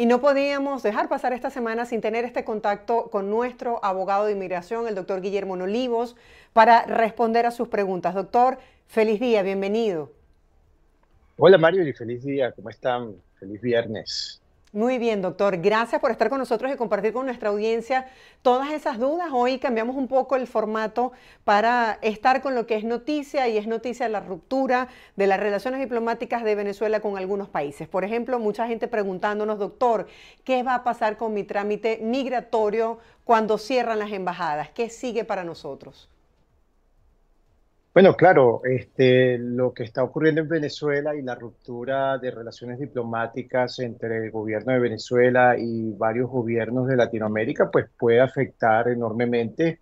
Y no podíamos dejar pasar esta semana sin tener este contacto con nuestro abogado de inmigración, el doctor Guillermo Olivos, para responder a sus preguntas. Doctor, feliz día, bienvenido. Hola Mario y feliz día, ¿cómo están? Feliz viernes. Muy bien, doctor. Gracias por estar con nosotros y compartir con nuestra audiencia todas esas dudas. Hoy cambiamos un poco el formato para estar con lo que es noticia y es noticia la ruptura de las relaciones diplomáticas de Venezuela con algunos países. Por ejemplo, mucha gente preguntándonos, doctor, ¿qué va a pasar con mi trámite migratorio cuando cierran las embajadas? ¿Qué sigue para nosotros? Bueno, claro, este, lo que está ocurriendo en Venezuela y la ruptura de relaciones diplomáticas entre el gobierno de Venezuela y varios gobiernos de Latinoamérica, pues puede afectar enormemente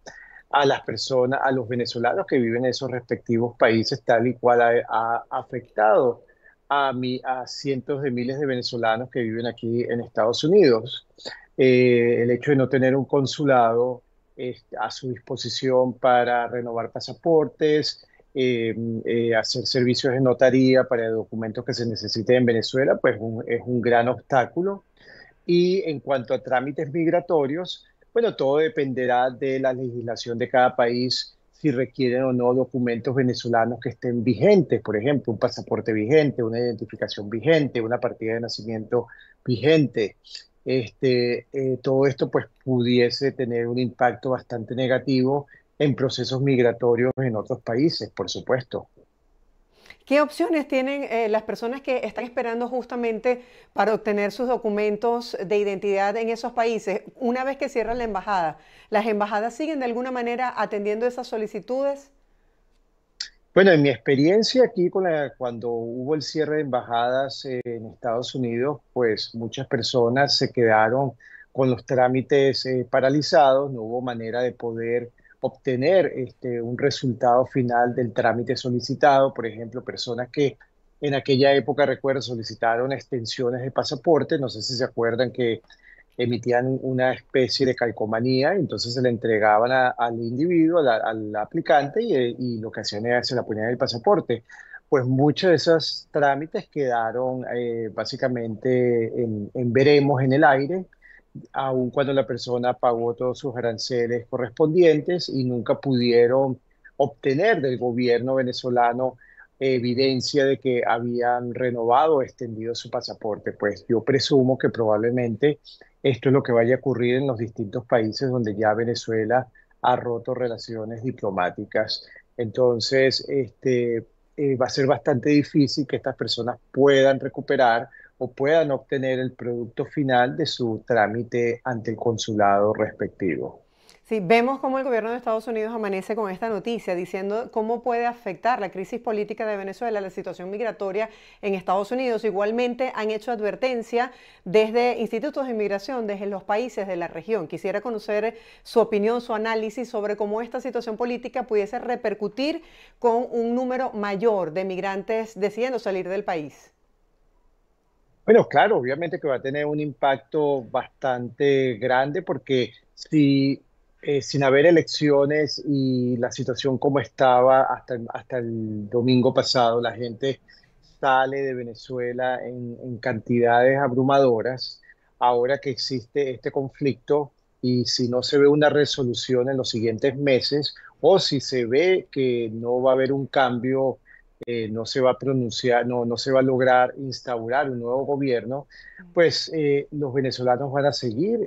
a las personas, a los venezolanos que viven en esos respectivos países, tal y cual ha, afectado a, a cientos de miles de venezolanos que viven aquí en Estados Unidos. Eh, el hecho de no tener un consulado a su disposición para renovar pasaportes, em, eh, hacer servicios de notaría para documentos que se necesiten en Venezuela, pues es un gran obstáculo. Y en cuanto a trámites migratorios, bueno, todo dependerá de la legislación de cada país, si requieren o no documentos venezolanos que estén vigentes, por ejemplo, un pasaporte vigente, una identificación vigente, una partida de nacimiento vigente este, eh, todo esto pues pudiese tener un impacto bastante negativo en procesos migratorios en otros países, por supuesto. ¿Qué opciones tienen eh, las personas que están esperando justamente para obtener sus documentos de identidad en esos países? Una vez que cierran la embajada, ¿las embajadas siguen de alguna manera atendiendo esas solicitudes? Bueno, en mi experiencia aquí, cuando hubo el cierre de embajadas eh, en Estados Unidos, pues muchas personas se quedaron con los trámites eh, paralizados, no hubo manera de poder obtener este, un resultado final del trámite solicitado, por ejemplo, personas que en aquella época, recuerdo, solicitaron extensiones de pasaporte, no sé si se acuerdan que emitían una especie de calcomanía, entonces se la entregaban al individuo, al aplicante, y, y, lo que hacían era se la ponían en el pasaporte. Pues muchos de esos trámites quedaron eh, básicamente en, en, veremos en el aire, aun cuando la persona pagó todos sus aranceles correspondientes y nunca pudieron obtener del gobierno venezolano evidencia de que habían renovado o extendido su pasaporte. Pues yo presumo que probablemente esto es lo que vaya a ocurrir en los distintos países donde ya Venezuela ha roto relaciones diplomáticas. Entonces, este, eh, va a ser bastante difícil que estas personas puedan recuperar o puedan obtener el producto final de su trámite ante el consulado respectivo. Sí, vemos cómo el gobierno de Estados Unidos amanece con esta noticia, diciendo cómo puede afectar la crisis política de Venezuela, la situación migratoria en Estados Unidos. Igualmente han hecho advertencia desde institutos de inmigración, desde los países de la región. Quisiera conocer su opinión, su análisis sobre cómo esta situación política pudiese repercutir con un número mayor de migrantes decidiendo salir del país. Bueno, claro, obviamente que va a tener un impacto bastante grande porque si eh, sin haber elecciones y la situación como estaba hasta, hasta el domingo pasado, la gente sale de Venezuela en, cantidades abrumadoras. Ahora que existe este conflicto y si no se ve una resolución en los siguientes meses o si se ve que no va a haber un cambio, eh, no se va a pronunciar, no, no se va a lograr instaurar un nuevo gobierno, mm. pues eh, los venezolanos van a seguir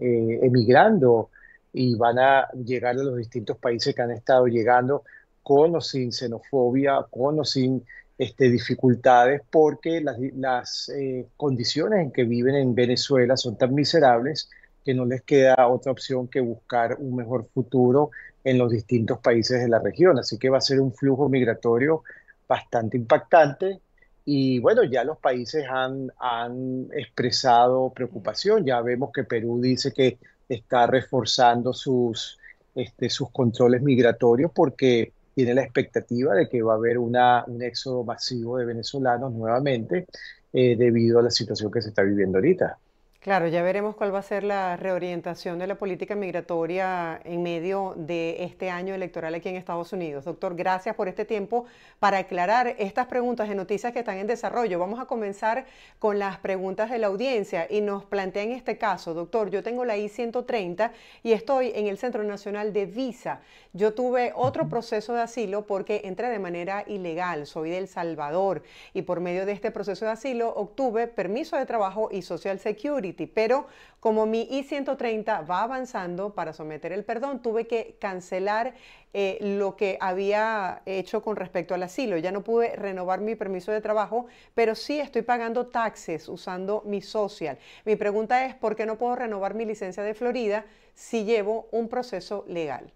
emigrando y van a llegar a los distintos países que han estado llegando con o sin xenofobia, con o sin este, dificultades, porque las, eh, condiciones en que viven en Venezuela son tan miserables que no les queda otra opción que buscar un mejor futuro en los distintos países de la región. Así que va a ser un flujo migratorio bastante impactante. Y bueno, ya los países han, han expresado preocupación. Ya vemos que Perú dice que está reforzando sus, este, sus controles migratorios porque tiene la expectativa de que va a haber una, un éxodo masivo de venezolanos nuevamente eh, debido a la situación que se está viviendo ahorita. Claro, ya veremos cuál va a ser la reorientación de la política migratoria en medio de este año electoral aquí en Estados Unidos. Doctor, gracias por este tiempo para aclarar estas preguntas de noticias que están en desarrollo. Vamos a comenzar con las preguntas de la audiencia y nos plantean este caso. Doctor, yo tengo la I-130 y estoy en el Centro Nacional de Visa. Yo tuve otro proceso de asilo porque entré de manera ilegal. Soy del Salvador y por medio de este proceso de asilo obtuve permiso de trabajo y Social Security pero como mi I-130 va avanzando para someter el perdón, tuve que cancelar eh, lo que había hecho con respecto al asilo. Ya no pude renovar mi permiso de trabajo, pero sí estoy pagando taxes usando mi social. Mi pregunta es, ¿por qué no puedo renovar mi licencia de Florida si llevo un proceso legal?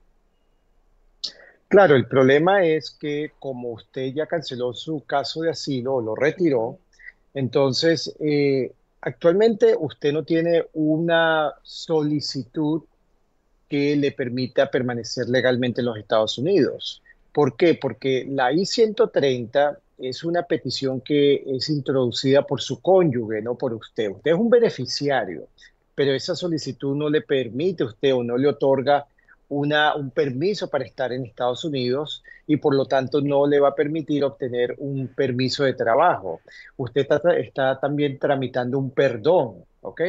Claro, el problema es que como usted ya canceló su caso de asilo o lo retiró, entonces eh, actualmente usted no tiene una solicitud que le permita permanecer legalmente en los Estados Unidos. ¿Por qué? Porque la I-130 es una petición que es introducida por su cónyuge, no por usted. Usted es un beneficiario, pero esa solicitud no le permite a usted o no le otorga una, un permiso para estar en Estados Unidos y por lo tanto no le va a permitir obtener un permiso de trabajo. Usted está, también tramitando un perdón, ¿ok?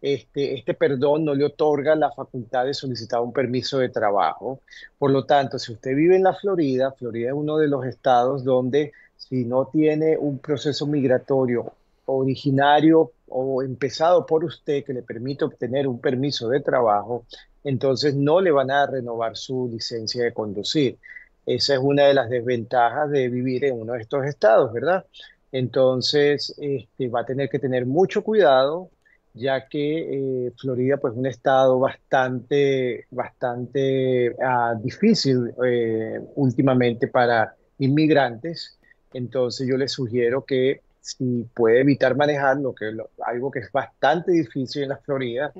Este, este, perdón no le otorga la facultad de solicitar un permiso de trabajo. Por lo tanto, si usted vive en la Florida, Florida es uno de los estados donde si no tiene un proceso migratorio originario o empezado por usted que le permite obtener un permiso de trabajo, entonces no le van a renovar su licencia de conducir. Esa es una de las desventajas de vivir en uno de estos estados, ¿verdad? Entonces este, va a tener que tener mucho cuidado, ya que eh, Florida pues es un estado bastante, bastante ah, difícil eh, últimamente para inmigrantes. Entonces yo le sugiero que si puede evitar manejarlo, que lo, algo que es bastante difícil en la Florida,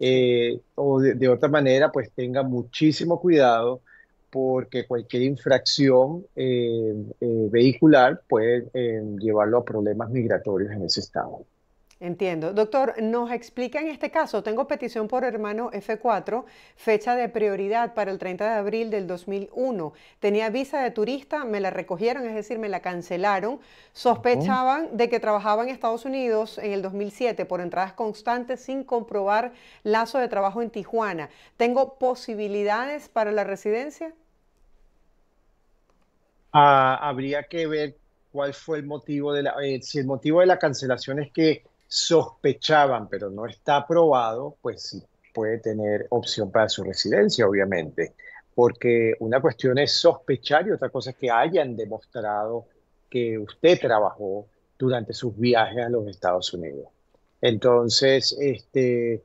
eh, o de, otra manera, pues tenga muchísimo cuidado porque cualquier infracción eh, eh, vehicular puede llevarlo a problemas migratorios en ese estado. Entiendo. Doctor, nos explica en este caso, tengo petición por hermano F4, fecha de prioridad para el 30 de abril del 2001. Tenía visa de turista, me la recogieron, es decir, me la cancelaron. Sospechaban de que trabajaba en Estados Unidos en el 2007 por entradas constantes sin comprobar lazo de trabajo en Tijuana. ¿Tengo posibilidades para la residencia? Ah, habría que ver cuál fue el motivo de la... Eh, si el motivo de la cancelación es que sospechaban, pero no está aprobado, pues sí puede tener opción para su residencia, obviamente. Porque una cuestión es sospechar y otra cosa es que hayan demostrado que usted trabajó durante sus viajes a los Estados Unidos. Entonces, este,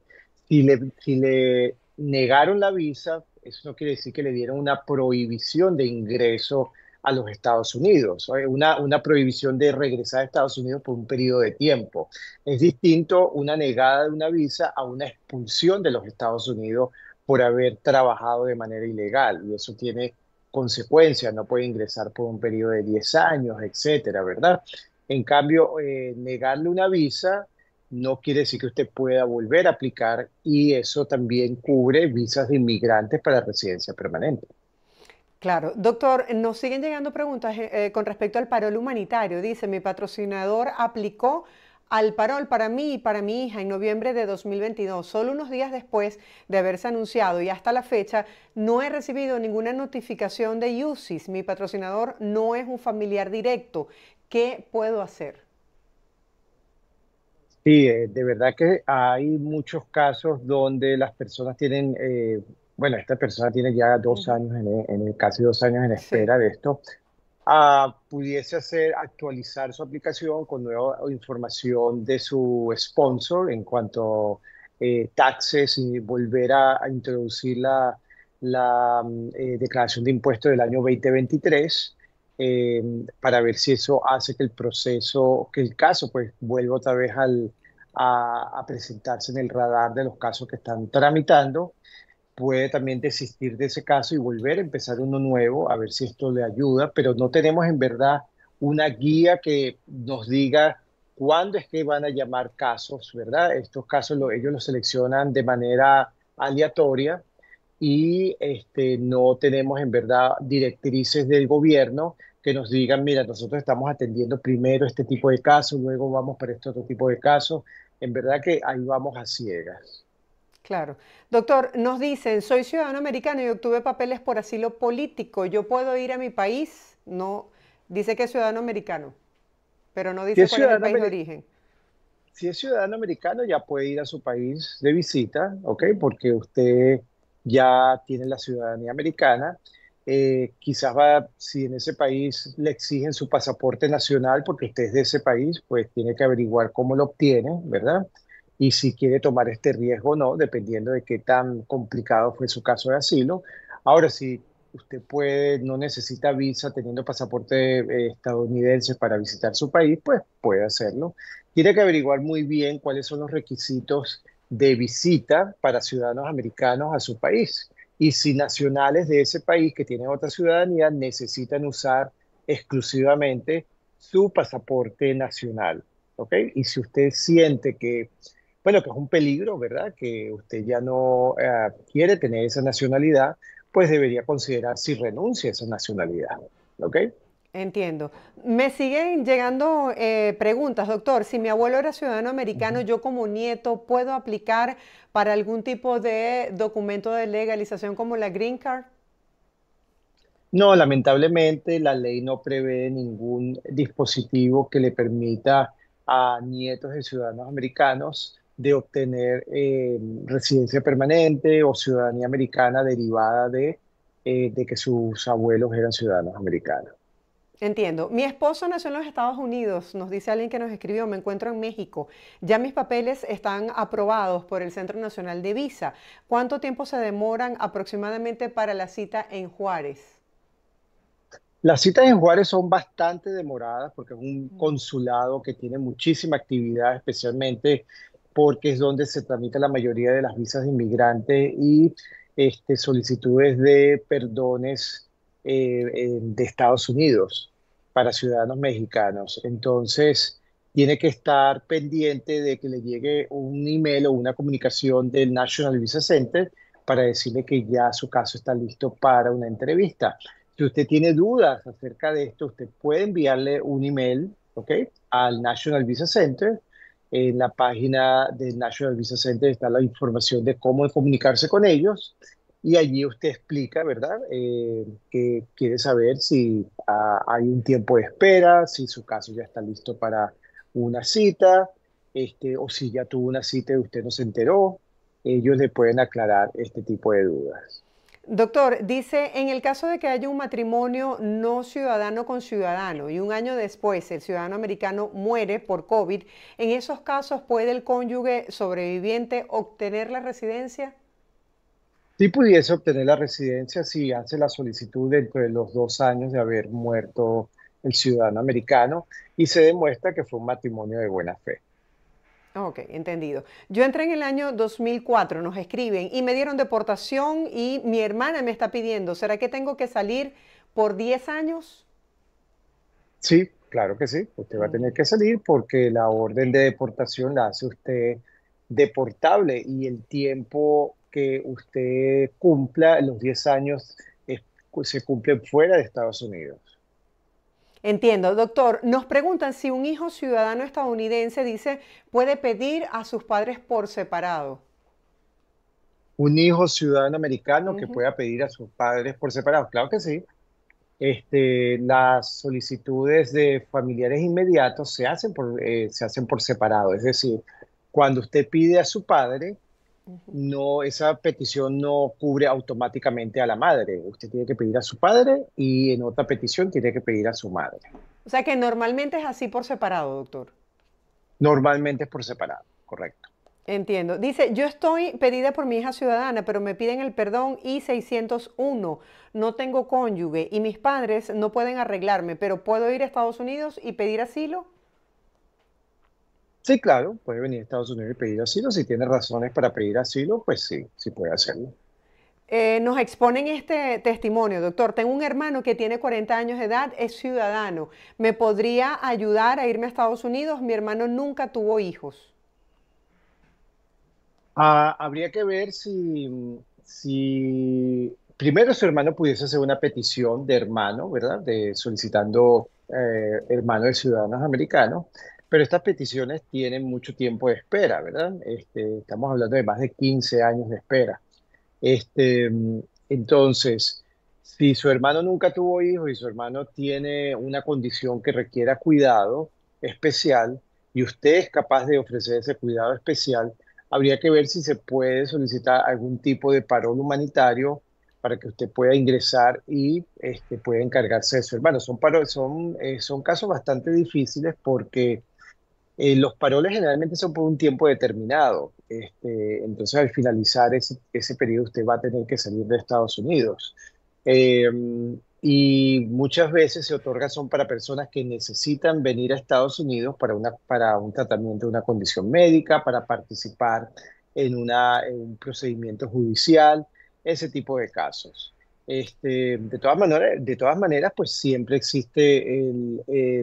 si le, si le negaron la visa, eso no quiere decir que le dieron una prohibición de ingreso a los Estados Unidos, eh, una, prohibición de regresar a Estados Unidos por un periodo de tiempo. Es distinto una negada de una visa a una expulsión de los Estados Unidos por haber trabajado de manera ilegal y eso tiene consecuencias, no puede ingresar por un periodo de 10 años, etcétera, ¿verdad? En cambio, eh, negarle una visa no quiere decir que usted pueda volver a aplicar y eso también cubre visas de inmigrantes para residencia permanente. Claro, doctor, nos siguen llegando preguntas eh, eh, con respecto al parol humanitario. Dice, mi patrocinador aplicó al parol para mí y para mi hija en noviembre de 2022, solo unos días después de haberse anunciado y hasta la fecha no he recibido ninguna notificación de UCIS. Mi patrocinador no es un familiar directo. ¿Qué puedo hacer? Sí, eh, de verdad que hay muchos casos donde las personas tienen bueno, esta persona tiene ya dos años, en, e, en e, casi dos años en espera de esto, ah, pudiese hacer actualizar su aplicación con nueva información de su sponsor en cuanto a eh, taxes y volver a, introducir la, mm, eh, declaración de impuestos del año 2023 eh, para ver si eso hace que el proceso, que el caso, pues vuelva otra vez al, a, presentarse en el radar de los casos que están tramitando puede también desistir de ese caso y volver a empezar uno nuevo, a ver si esto le ayuda, pero no tenemos en verdad una guía que nos diga cuándo es que van a llamar casos, ¿verdad? Estos casos lo, ellos los seleccionan de manera aleatoria y este, no tenemos en verdad directrices del gobierno que nos digan, mira, nosotros estamos atendiendo primero este tipo de casos, luego vamos para este otro tipo de casos. En verdad que ahí vamos a ciegas. Claro. Doctor, nos dicen, soy ciudadano americano y obtuve papeles por asilo político. ¿Yo puedo ir a mi país? No, dice que es ciudadano americano, pero no dice cuál es el país de origen. Si es ciudadano americano ya puede ir a su país de visita, ¿ok? Porque usted ya tiene la ciudadanía americana. Eh, quizás va, si en ese país le exigen su pasaporte nacional porque usted es de ese país, pues tiene que averiguar cómo lo obtiene, ¿verdad? y si quiere tomar este riesgo o no, dependiendo de qué tan complicado fue su caso de asilo. Ahora, si usted puede, no necesita visa teniendo pasaporte eh, estadounidense para visitar su país, pues puede hacerlo. Tiene que averiguar muy bien cuáles son los requisitos de visita para ciudadanos americanos a su país y si nacionales de ese país que tienen otra ciudadanía necesitan usar exclusivamente su pasaporte nacional. ¿ok? Y si usted siente que bueno, pues, que es un peligro, ¿verdad? Que usted ya no ah, quiere tener esa nacionalidad, pues debería considerar si renuncia a esa nacionalidad, ¿ok? Entiendo. Me siguen llegando eh, preguntas, doctor. Si mi abuelo era ciudadano americano, yo como nieto puedo aplicar para algún tipo de documento de legalización como la Green Card. No, lamentablemente la ley no prevé ningún dispositivo que le permita a nietos de ciudadanos americanos de obtener eh, residencia permanente o ciudadanía americana derivada de, eh, de que sus abuelos eran ciudadanos americanos. Entiendo. Mi esposo nació en los Estados Unidos, nos dice alguien que nos escribió, me encuentro en México. Ya mis papeles están aprobados por el Centro Nacional de Visa. ¿Cuánto tiempo se demoran aproximadamente para la cita en Juárez? Las citas en Juárez son bastante demoradas porque es un mm. consulado que tiene muchísima actividad, especialmente porque es donde se tramita la mayoría de las visas de inmigrante y este, solicitudes de perdones eh, de Estados Unidos para ciudadanos mexicanos. Entonces, tiene que estar pendiente de que le llegue un email o una comunicación del National Visa Center para decirle que ya su caso está listo para una entrevista. Si usted tiene dudas acerca de esto, usted puede enviarle un email ¿okay? al National Visa Center en la página del National Visa Center está la información de cómo comunicarse con ellos y allí usted explica, ¿verdad?, eh, que quiere saber si ah, hay un tiempo de espera, si su caso ya está listo para una cita, este, o si ya tuvo una cita y usted no se enteró, ellos le pueden aclarar este tipo de dudas. Doctor, dice, en el caso de que haya un matrimonio no ciudadano con ciudadano y un año después el ciudadano americano muere por COVID, ¿en esos casos puede el cónyuge sobreviviente obtener la residencia? Sí pudiese obtener la residencia si hace la solicitud dentro de los dos años de haber muerto el ciudadano americano y se demuestra que fue un matrimonio de buena fe. Ok, entendido. Yo entré en el año 2004, nos escriben, y me dieron deportación y mi hermana me está pidiendo, ¿será que tengo que salir por 10 años? Sí, claro que sí. Usted va a mm. tener que salir porque la orden de deportación la hace usted deportable y el tiempo que usted cumpla, los 10 años, se cumple fuera de Estados Unidos. Entiendo, doctor. Nos preguntan si un hijo ciudadano estadounidense dice puede pedir a sus padres por separado. Un hijo ciudadano americano que pueda pedir a sus padres por separado, claro que sí. Este, las solicitudes de familiares inmediatos se hacen por, eh, se hacen por separado, es decir, cuando usted pide a su padre, no, esa petición no cubre automáticamente a la madre. Usted tiene que pedir a su padre y en otra petición tiene que pedir a su madre. O sea que normalmente es así por separado, doctor. Normalmente es por separado, correcto. Entiendo. Dice, yo estoy pedida por mi hija ciudadana, pero me piden el perdón I-601. No tengo cónyuge y mis padres no pueden arreglarme, pero puedo ir a Estados Unidos y pedir asilo. Sí, claro, puede venir a Estados Unidos y pedir asilo. Si tiene razones para pedir asilo, pues sí, sí puede hacerlo. Eh, nos exponen este testimonio, doctor. Tengo un hermano que tiene 40 años de edad, es ciudadano. ¿Me podría ayudar a irme a Estados Unidos? Mi hermano nunca tuvo hijos. Ah, habría que ver si, si primero su hermano pudiese hacer una petición de hermano, ¿verdad? De solicitando eh, hermano de ciudadanos americanos. Pero estas peticiones tienen mucho tiempo de espera, ¿verdad? Este, estamos hablando de más de 15 años de espera. Este, entonces, si su hermano nunca tuvo hijos y su hermano tiene una condición que requiera cuidado especial y usted es capaz de ofrecer ese cuidado especial, habría que ver si se puede solicitar algún tipo de parón humanitario para que usted pueda ingresar y este, pueda encargarse de su hermano. Son, eh, son casos bastante difíciles porque eh, los paroles generalmente son por un tiempo determinado. Este, entonces, al finalizar ese, periodo, usted va a tener que salir de Estados Unidos. Em, y muchas veces se otorga son para personas que necesitan venir a Estados Unidos para, una, para un tratamiento de una condición médica, para participar en un procedimiento judicial, ese tipo de casos. Este, de, todas maneras, de todas maneras, pues siempre existe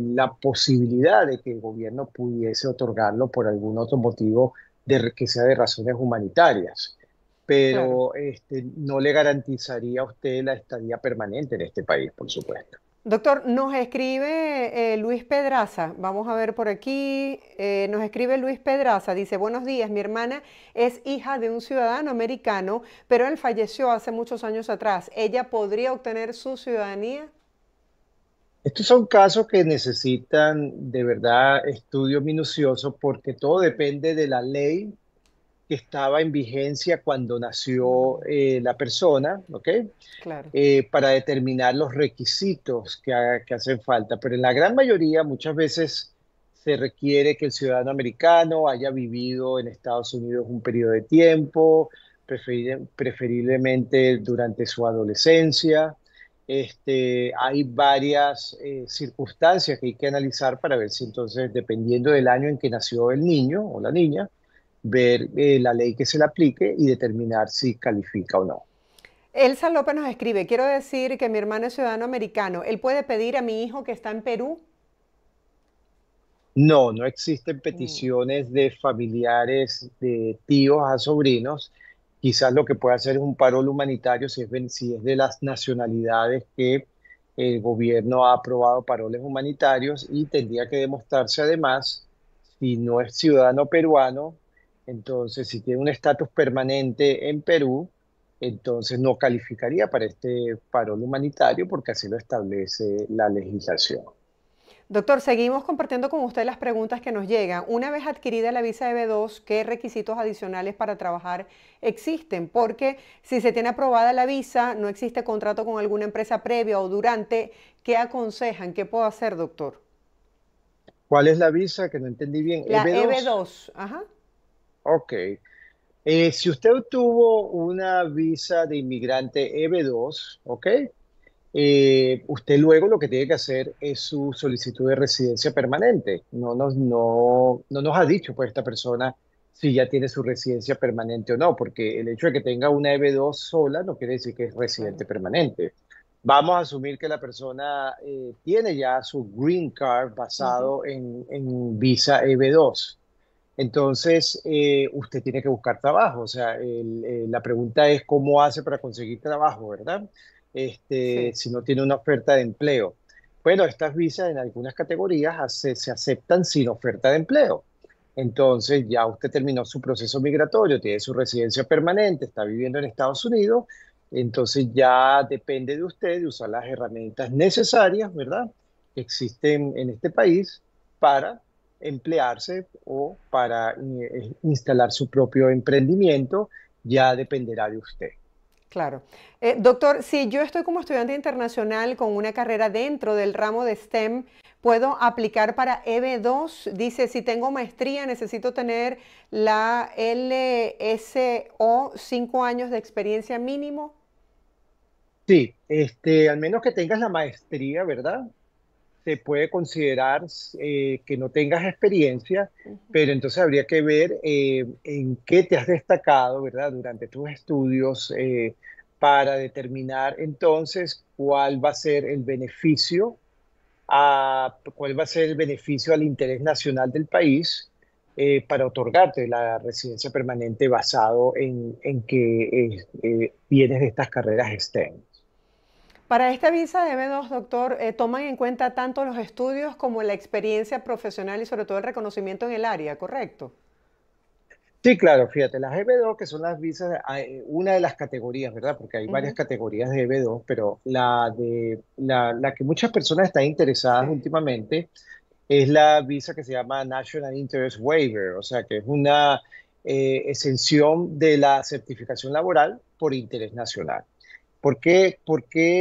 la posibilidad de que el gobierno pudiese otorgarlo por algún otro motivo de, que sea de razones humanitarias, pero este, no le garantizaría a usted la estadía permanente en este país, por supuesto. Doctor, nos escribe eh, Luis Pedraza, vamos a ver por aquí, eh, nos escribe Luis Pedraza, dice, buenos días, mi hermana es hija de un ciudadano americano, pero él falleció hace muchos años atrás, ¿ella podría obtener su ciudadanía? Estos son casos que necesitan de verdad estudio minucioso porque todo depende de la ley que estaba en vigencia cuando nació eh, la persona, ¿ok? Eh, para determinar los requisitos que, hacen falta. Pero en la gran mayoría, muchas veces se requiere que el ciudadano americano haya vivido en Estados Unidos un periodo de tiempo, preferiblemente durante su adolescencia. Este, hay varias eh, circunstancias que hay que analizar para ver si entonces, dependiendo del año en que nació el niño o la niña, ver eh, la ley que se le aplique y determinar si califica o no. Elsa López nos escribe, quiero decir que mi hermano es ciudadano americano, ¿él puede pedir a mi hijo que está en Perú? No, no existen peticiones mm. de familiares, de tíos a sobrinos. Quizás lo que puede hacer es un parol humanitario si es, si es de las nacionalidades que el gobierno ha aprobado paroles humanitarios y tendría que demostrarse además si no es ciudadano peruano entonces, si tiene un estatus permanente en Perú, entonces no calificaría para este parón humanitario porque así lo establece la legislación. Doctor, seguimos compartiendo con usted las preguntas que nos llegan. Una vez adquirida la visa EB2, ¿qué requisitos adicionales para trabajar existen? Porque si se tiene aprobada la visa, no existe contrato con alguna empresa previa o durante, ¿qué aconsejan? ¿Qué puedo hacer, doctor? ¿Cuál es la visa? Que no entendí bien. La EB2. EB2. Ajá. Ok. Eh, si usted obtuvo una visa de inmigrante EB2, ¿ok? Eh, usted luego lo que tiene que hacer es su solicitud de residencia permanente. No nos, no, nos ha dicho pues esta persona si ya tiene su residencia permanente o no, porque el hecho de que tenga una EB2 sola no quiere decir que es residente permanente. Vamos a asumir que la persona eh, tiene ya su green card basado en, en visa EB2. Entonces, eh, usted tiene que buscar trabajo. O sea, eh, la pregunta es cómo hace para conseguir trabajo, ¿verdad? Este, si no tiene una oferta de empleo. Bueno, estas visas en algunas categorías se aceptan sin oferta de empleo. Entonces, ya usted terminó su proceso migratorio, tiene su residencia permanente, está viviendo en Estados Unidos. Entonces, ya depende de usted de usar las herramientas necesarias, ¿verdad? Que existen en este país para emplearse o para eh, instalar su propio emprendimiento, ya dependerá de usted. Claro. Eh, doctor, si yo estoy como estudiante internacional con una carrera dentro del ramo de STEM, ¿puedo aplicar para EB2? Dice, si tengo maestría, necesito tener la LSO, cinco años de experiencia mínimo. Sí, este, al menos que tengas la maestría, ¿verdad? te puede considerar eh, que no tengas experiencia, pero entonces habría que ver eh, en qué te has destacado, ¿verdad?, durante tus estudios eh, para determinar entonces cuál va a ser el beneficio, a, cuál va a ser el beneficio al interés nacional del país para otorgarte la residencia permanente basado en, en que vienes de estas carreras STEM. Para esta visa de eb 2 doctor, eh, toman en cuenta tanto los estudios como la experiencia profesional y sobre todo el reconocimiento en el área, ¿correcto? Sí, claro, fíjate, las EB2, que son las visas, una de las categorías, ¿verdad? Porque hay varias categorías de EB2, pero la, de, la, que muchas personas están interesadas últimamente es la visa que se llama National Interest Waiver, o sea, que es una eh, exención de la certificación laboral por interés nacional. ¿Por qué,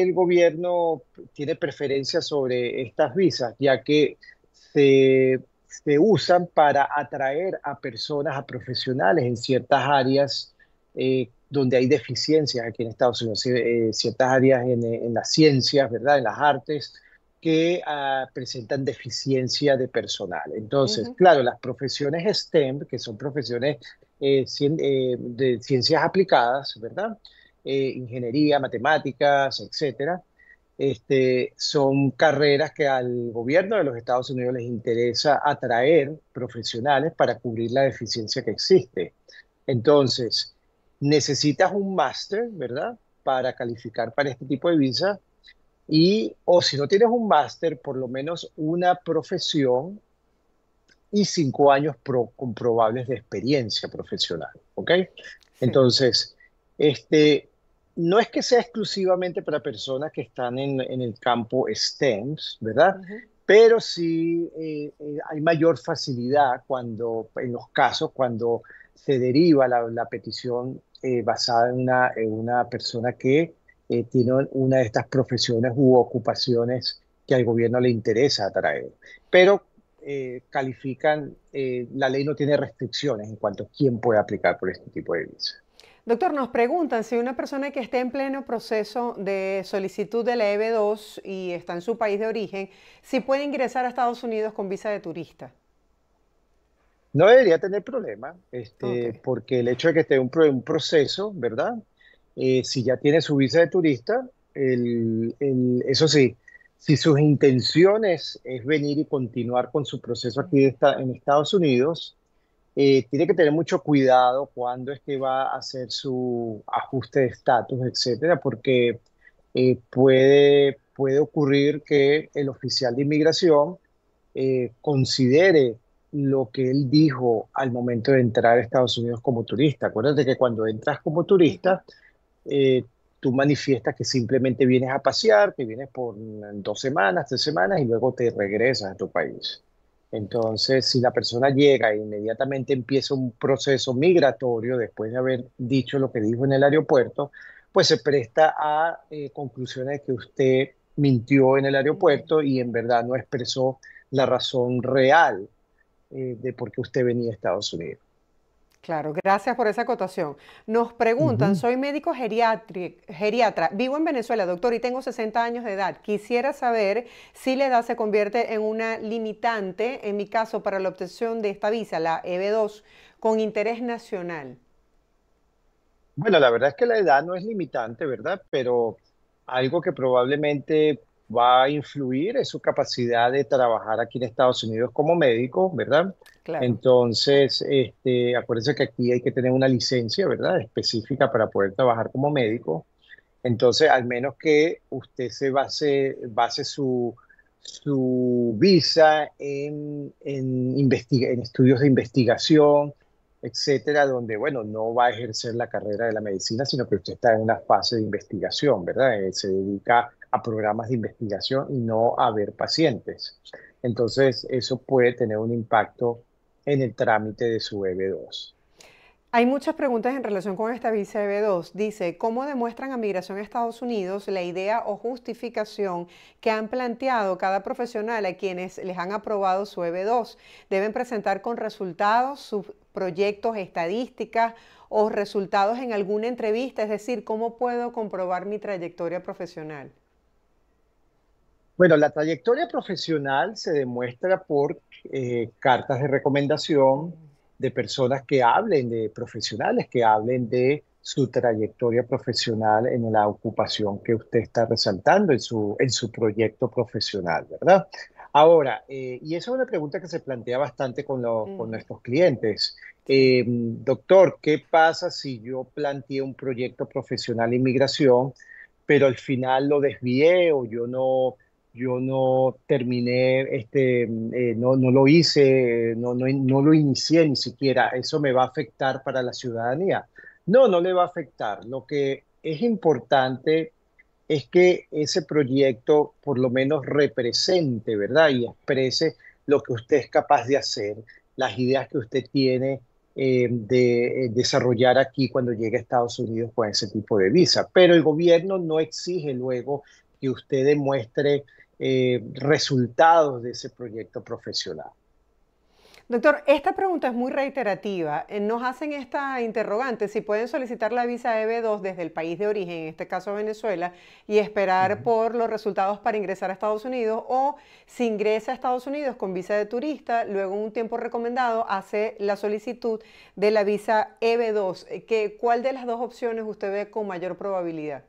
el gobierno tiene preferencia sobre estas visas? Ya que se, usan para atraer a personas, a profesionales en ciertas áreas eh, donde hay deficiencias aquí en Estados Unidos, eh, ciertas áreas en, las ciencias, ¿verdad? En las artes, que ah, presentan deficiencia de personal. Entonces, claro, las profesiones STEM, que son profesiones eh, de ciencias aplicadas, ¿verdad? Eh, ingeniería, matemáticas, etcétera, este, son carreras que al gobierno de los Estados Unidos les interesa atraer profesionales para cubrir la deficiencia que existe. Entonces, necesitas un máster, ¿verdad? Para calificar para este tipo de visa. Y, o si no tienes un máster, por lo menos una profesión y cinco años comprobables de experiencia profesional. ¿Ok? Entonces, este, no es que sea exclusivamente para personas que están en, el campo STEMS, ¿verdad? Pero sí eh, eh, hay mayor facilidad cuando, en los casos cuando se deriva la, petición eh, basada en una, una, persona que tiene una de estas profesiones u ocupaciones que al gobierno le interesa atraer. Pero califican, la ley no tiene restricciones en cuanto a quién puede aplicar por este tipo de visa. Doctor, nos preguntan si una persona que esté en pleno proceso de solicitud de la EB2 y está en su país de origen, si puede ingresar a Estados Unidos con visa de turista. No debería tener problema, este, porque el hecho de que esté en un proceso, ¿verdad? Eh, si ya tiene su visa de turista, eso sí, si sus intenciones es venir y continuar con su proceso aquí en Estados Unidos, eh, tiene que tener mucho cuidado cuando es que va a hacer su ajuste de estatus, etcétera, porque eh, puede, puede ocurrir que el oficial de inmigración eh, considere lo que él dijo al momento de entrar a Estados Unidos como turista. Acuérdate que cuando entras como turista, tú manifiestas que simplemente vienes a pasear, que vienes por dos semanas, tres semanas y luego te regresas a tu país. Entonces, si la persona llega e inmediatamente empieza un proceso migratorio después de haber dicho lo que dijo en el aeropuerto, pues se presta a eh, conclusiones que usted mintió en el aeropuerto y en verdad no expresó la razón real eh, de por qué usted venía a Estados Unidos. Claro, gracias por esa acotación. Nos preguntan, soy médico geriatra, vivo en Venezuela, doctor, y tengo 60 años de edad. Quisiera saber si la edad se convierte en una limitante, en mi caso, para la obtención de esta visa, la EB2, con interés nacional. Bueno, la verdad es que la edad no es limitante, ¿verdad? Pero algo que probablemente va a influir en su capacidad de trabajar aquí en Estados Unidos como médico, ¿verdad? Entonces, este, acuérdense que aquí hay que tener una licencia, ¿verdad? Específica para poder trabajar como médico. Entonces, al menos que usted se base, base su, su visa en, en estudios de investigación, etcétera, donde, bueno, no va a ejercer la carrera de la medicina, sino que usted está en una fase de investigación, ¿verdad? Eh, se dedica a programas de investigación y no a ver pacientes. Entonces, eso puede tener un impacto en el trámite de su EB2. Hay muchas preguntas en relación con esta visa EB2. Dice, ¿cómo demuestran a Migración a Estados Unidos la idea o justificación que han planteado cada profesional a quienes les han aprobado su EB2? ¿Deben presentar con resultados sus proyectos, estadísticas o resultados en alguna entrevista? Es decir, ¿cómo puedo comprobar mi trayectoria profesional? Bueno, la trayectoria profesional se demuestra por eh, cartas de recomendación de personas que hablen, de profesionales que hablen de su trayectoria profesional en la ocupación que usted está resaltando en su, en su proyecto profesional, ¿verdad? Ahora, eh, y esa es una pregunta que se plantea bastante con, mm. nuestros clientes. Em, doctor, ¿qué pasa si yo planteé un proyecto profesional inmigración, pero al final lo desvié o yo no yo no terminé, este, mm, eh, no, no, lo hice, no, no, lo inicié ni siquiera, eso me va a afectar para la ciudadanía. No, no le va a afectar. Lo que es importante es que ese proyecto por lo menos represente, ¿verdad? Y exprese lo que usted es capaz de hacer, las ideas que usted tiene eh, de eh, desarrollar aquí cuando llegue a Estados Unidos con ese tipo de visa. Pero el gobierno no exige luego que usted demuestre eh, resultados de ese proyecto profesional. Doctor, esta pregunta es muy reiterativa. Eh, nos hacen esta interrogante, si pueden solicitar la visa EB2 desde el país de origen, en este caso Venezuela, y esperar por los resultados para ingresar a Estados Unidos, o si ingresa a Estados Unidos con visa de turista, luego en un tiempo recomendado hace la solicitud de la visa EB2. Eh, ¿Qué, ¿Cuál de las dos opciones usted ve con mayor probabilidad?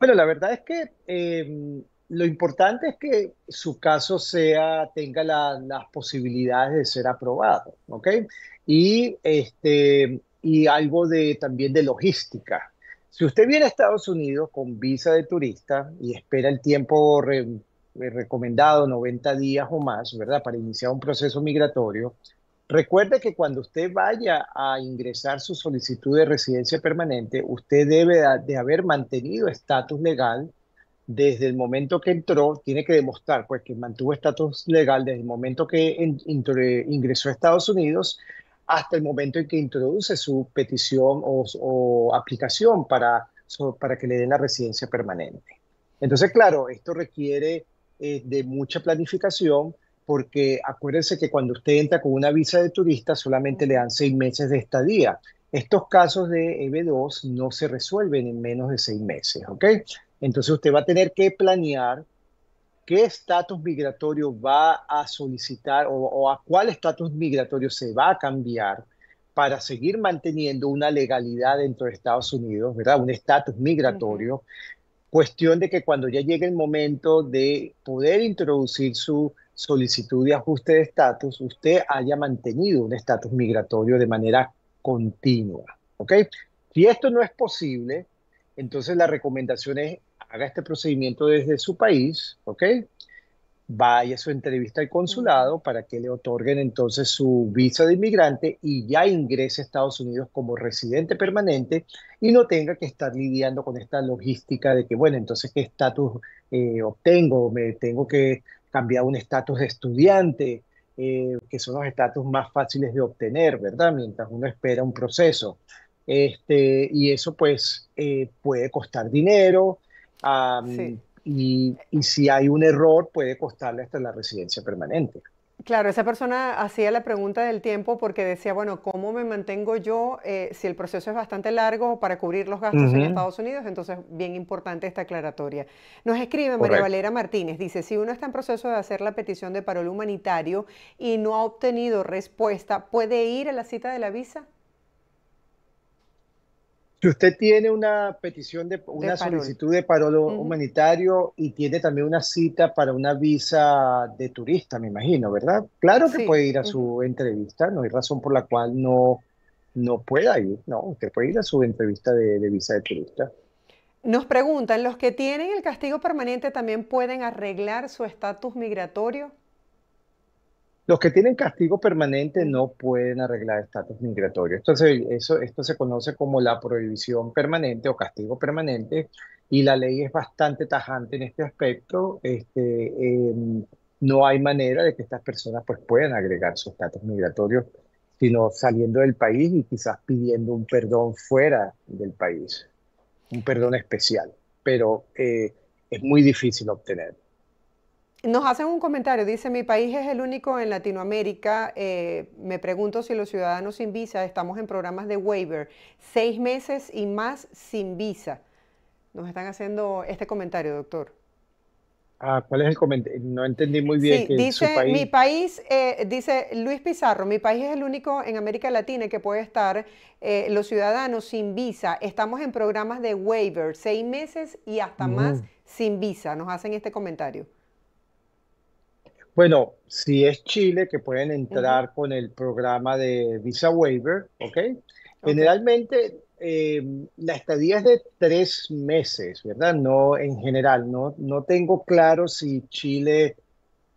Bueno, la verdad es que eh, lo importante es que su caso sea, tenga las posibilidades de ser aprobado, ¿ok? Y, este, y algo de, también de logística. Si usted viene a Estados Unidos con visa de turista y espera el tiempo eh, recomendado, 90 días o más, ¿verdad? Para iniciar un proceso migratorio, Recuerde que cuando usted vaya a ingresar su solicitud de residencia permanente, usted debe de haber mantenido estatus legal desde el momento que entró, tiene que demostrar pues que mantuvo estatus legal desde el momento que ingresó a Estados Unidos hasta el momento en que introduce su petición o, aplicación para, para que le den la residencia permanente. Entonces, claro, esto requiere eh, de mucha planificación, porque acuérdense que cuando usted entra con una visa de turista solamente le dan seis meses de estadía. Estos casos de EB2 no se resuelven en menos de seis meses, ¿ok? Entonces usted va a tener que planear qué estatus migratorio va a solicitar o, a cuál estatus migratorio se va a cambiar para seguir manteniendo una legalidad dentro de Estados Unidos, ¿verdad? Un estatus migratorio. Cuestión de que cuando ya llegue el momento de poder introducir su solicitud de ajuste de estatus, usted haya mantenido un estatus migratorio de manera continua. ¿Ok? Si esto no es posible, entonces la recomendación es haga este procedimiento desde su país, ¿ok? Vaya a su entrevista al consulado para que le otorguen entonces su visa de inmigrante y ya ingrese a Estados Unidos como residente permanente y no tenga que estar lidiando con esta logística de que, bueno, entonces qué estatus eh, obtengo, me tengo que cambiar un estatus de estudiante, eh, que son los estatus más fáciles de obtener, ¿verdad? Mientras uno espera un proceso. Este, y eso pues eh, puede costar dinero y si hay un error puede costarle hasta la residencia permanente. Claro, esa persona hacía la pregunta del tiempo porque decía, bueno, ¿cómo me mantengo yo eh, si el proceso es bastante largo para cubrir los gastos en Estados Unidos? Entonces, bien importante esta aclaratoria. Nos escribe María Valera Martínez, dice, si uno está en proceso de hacer la petición de parol humanitario y no ha obtenido respuesta, ¿puede ir a la cita de la visa? Si usted tiene una petición de una solicitud de parolo humanitario y tiene también una cita para una visa de turista, me imagino, ¿verdad? Claro que puede ir a su entrevista, no hay razón por la cual no, no pueda ir, no, usted puede ir a su entrevista de, de visa de turista. Nos preguntan, ¿los que tienen el castigo permanente también pueden arreglar su estatus migratorio? Los que tienen castigo permanente no pueden arreglar estatus migratorio. Esto se, eso, esto se conoce como la prohibición permanente o castigo permanente y la ley es bastante tajante en este aspecto. Este, em, no hay manera de que estas personas pues, puedan agregar su estatus migratorio, sino saliendo del país y quizás pidiendo un perdón fuera del país, un perdón especial, pero eh, es muy difícil obtener. Nos hacen un comentario, dice, mi país es el único en Latinoamérica. Eh, me pregunto si los ciudadanos sin visa estamos en programas de waiver, seis meses y más sin visa. Nos están haciendo este comentario, doctor. Ah, ¿cuál es el comentario? No entendí muy bien. dice, mi país, eh, dice Luis Pizarro, mi país es el único en América Latina que puede estar eh, los ciudadanos sin visa. Estamos en programas de waiver, seis meses y hasta mm. más sin visa. Nos hacen este comentario. Bueno, si es Chile, que pueden entrar con el programa de Visa Waiver, ¿ok? Generalmente eh, la estadía es de tres meses, ¿verdad? No, en general, no, no tengo claro si Chile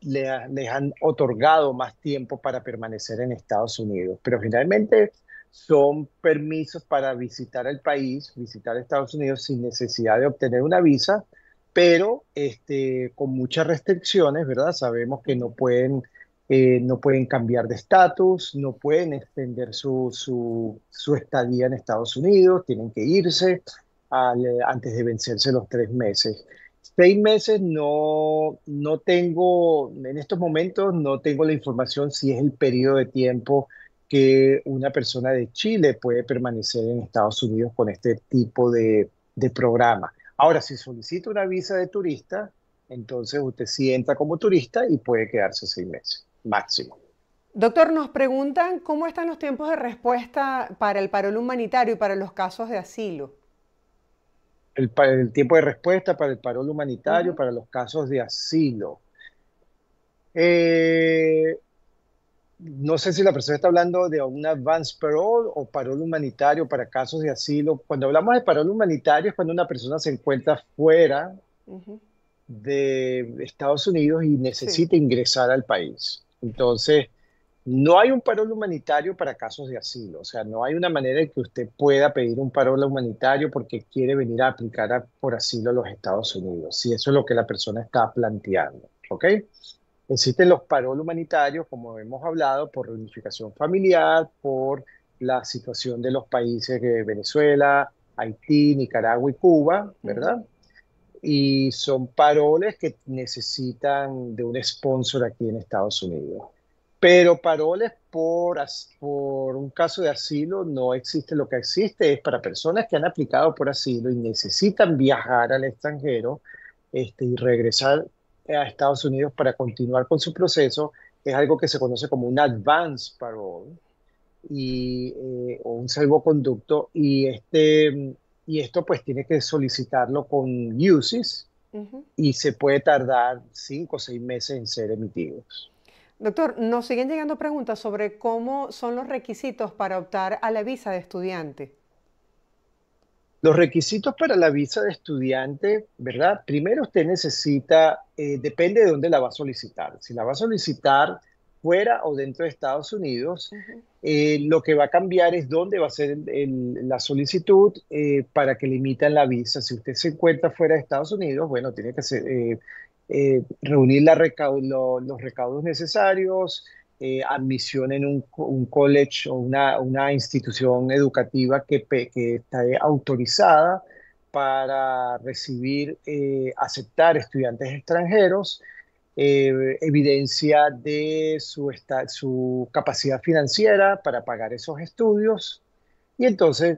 les han otorgado más tiempo para permanecer en Estados Unidos, pero generalmente son permisos para visitar el país, visitar Estados Unidos sin necesidad de obtener una visa pero este, con muchas restricciones, ¿verdad? Sabemos que eh, no pueden, cambiar de estatus, no pueden extender su, su, estadía en Estados Unidos, tienen que irse antes de vencerse los tres meses. Seis meses no, tengo, en estos momentos no tengo la información si es el periodo de tiempo que una persona de Chile puede permanecer en Estados Unidos con este tipo de, de programa. Ahora, si solicita una visa de turista, entonces usted sienta entra como turista y puede quedarse seis meses, máximo. Doctor, nos preguntan cómo están los tiempos de respuesta para el parol humanitario y para los casos de asilo. El, tiempo de respuesta para el parol humanitario, para los casos de asilo. Eh, no sé si la persona está hablando de un advance parole o Parole humanitario para casos de asilo. Cuando hablamos de Parole humanitario es cuando una persona se encuentra fuera de Estados Unidos y necesita ingresar al país. Entonces, no hay un Parole humanitario para casos de asilo. O sea, no hay una manera de que usted pueda pedir un Parole humanitario porque quiere venir a aplicar por asilo a los Estados Unidos, si eso es lo que la persona está planteando. ¿Ok? Existen los paroles humanitarios, como hemos hablado, por reunificación familiar, por la situación de los países de Venezuela, Haití, Nicaragua y Cuba, ¿verdad? Y son paroles que necesitan de un sponsor aquí en Estados Unidos. Pero paroles por, por un caso de asilo no existe. Lo que existe es para personas que han aplicado por asilo y necesitan viajar al extranjero este, y regresar a Estados Unidos para continuar con su proceso es algo que se conoce como un advance parole y, eh, o un salvoconducto y, este, y esto pues tiene que solicitarlo con UCIS y se puede tardar cinco o seis meses en ser emitidos. Doctor, nos siguen llegando preguntas sobre cómo son los requisitos para optar a la visa de estudiante. Los requisitos para la visa de estudiante, ¿verdad? Primero usted necesita, eh, depende de dónde la va a solicitar. Si la va a solicitar fuera o dentro de Estados Unidos, eh, lo que va a cambiar es dónde va a ser la solicitud eh, para que limitan la visa. Si usted se encuentra fuera de Estados Unidos, bueno, tiene que reunir los recaudos necesarios, eh, admisión en un, college o una, una institución educativa que, que, está autorizada para recibir, eh, aceptar estudiantes extranjeros, eh, evidencia de su, su capacidad financiera para pagar esos estudios y entonces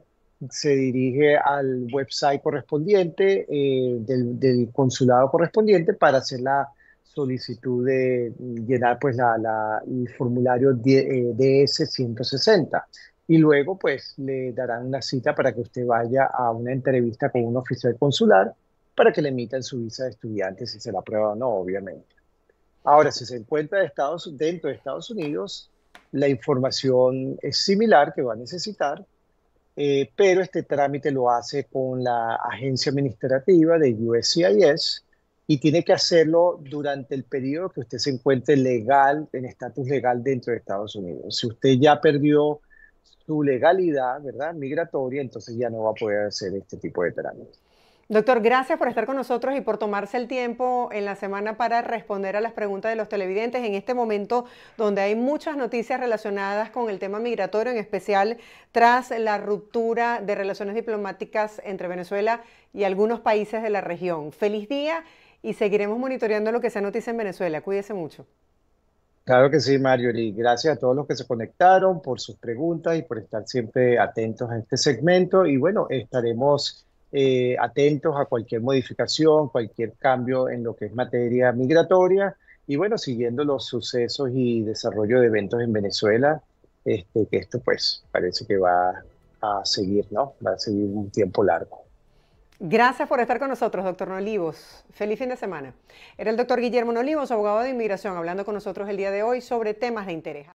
se dirige al website correspondiente del consulado correspondiente para hacer la solicitud de llenar pues la, el formulario eh, DS-160 y luego pues le darán una cita para que usted vaya a una entrevista con un oficial consular para que le emitan su visa de estudiante si se la aprueba o no, obviamente. Ahora, si se encuentra de dentro de Estados Unidos, la información es similar que va a necesitar, eh, pero este trámite lo hace con la agencia administrativa de USCIS, y tiene que hacerlo durante el periodo que usted se encuentre legal, en estatus legal dentro de Estados Unidos. Si usted ya perdió su legalidad, ¿verdad? Migratoria, entonces ya no va a poder hacer este tipo de trámites. Doctor, gracias por estar con nosotros y por tomarse el tiempo en la semana para responder a las preguntas de los televidentes en este momento donde hay muchas noticias relacionadas con el tema migratorio, en especial tras la ruptura de relaciones diplomáticas entre Venezuela y algunos países de la región. Feliz día y seguiremos monitoreando lo que sea noticia en Venezuela. Cuídese mucho. Claro que sí, Mario, y gracias a todos los que se conectaron por sus preguntas y por estar siempre atentos a este segmento. Y bueno, estaremos eh, atentos a cualquier modificación, cualquier cambio en lo que es materia migratoria. Y bueno, siguiendo los sucesos y desarrollo de eventos en Venezuela, este, que esto pues parece que va a seguir, ¿no? Va a seguir un tiempo largo. Gracias por estar con nosotros, doctor Nolivos. Feliz fin de semana. Era el doctor Guillermo Nolivos, abogado de inmigración, hablando con nosotros el día de hoy sobre temas de interés.